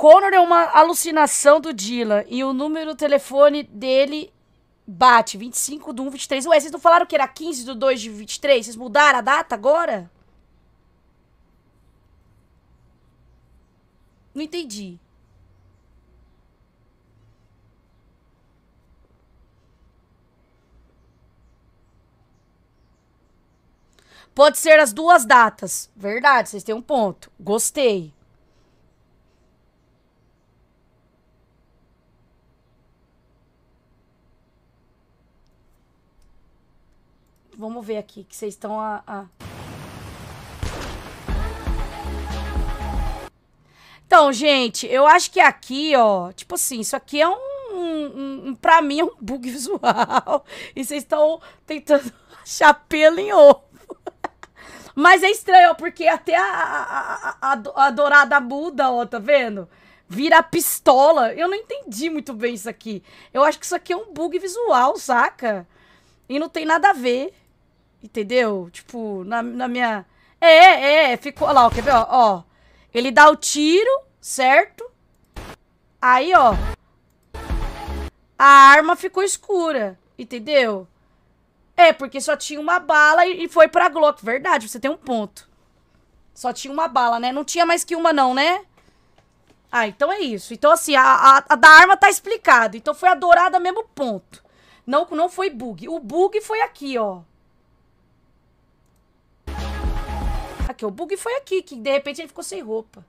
Connor é uma alucinação do Dylan e o número do telefone dele bate 25 do 1, 23. Ué, vocês não falaram que era 15 do 2 de 23? Vocês mudaram a data agora? Não entendi. Pode ser as duas datas. Verdade, vocês têm um ponto. Gostei. Vamos ver aqui que vocês estão a, a... Então, gente, eu acho que aqui, ó, tipo assim, isso aqui é um, um, um pra mim é um bug visual. E vocês estão tentando achar pelo em ovo. Mas é estranho, ó, porque até a, a, a, a dourada muda, ó, tá vendo? Vira pistola. Eu não entendi muito bem isso aqui. Eu acho que isso aqui é um bug visual, saca? E não tem nada a ver. Entendeu? Tipo, na, na minha. É, é, é, ficou. Olha lá, ó, quer ver? Ó, ó. Ele dá o tiro, certo? Aí, ó. A arma ficou escura, entendeu? É, porque só tinha uma bala e, e foi pra Glock. Verdade, você tem um ponto. Só tinha uma bala, né? Não tinha mais que uma, não, né? Ah, então é isso. Então, assim, a, a, a da arma tá explicado. Então foi a dourada mesmo ponto. Não, não foi bug. O bug foi aqui, ó. que o bug foi aqui, que de repente ele ficou sem roupa.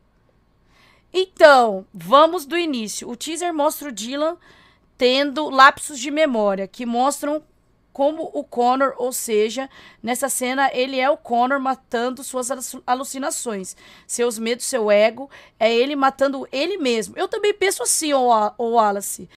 Então, vamos do início. O teaser mostra o Dylan tendo lapsos de memória, que mostram como o Connor, ou seja, nessa cena ele é o Connor matando suas alucinações, seus medos, seu ego, é ele matando ele mesmo. Eu também penso assim, o Wallace.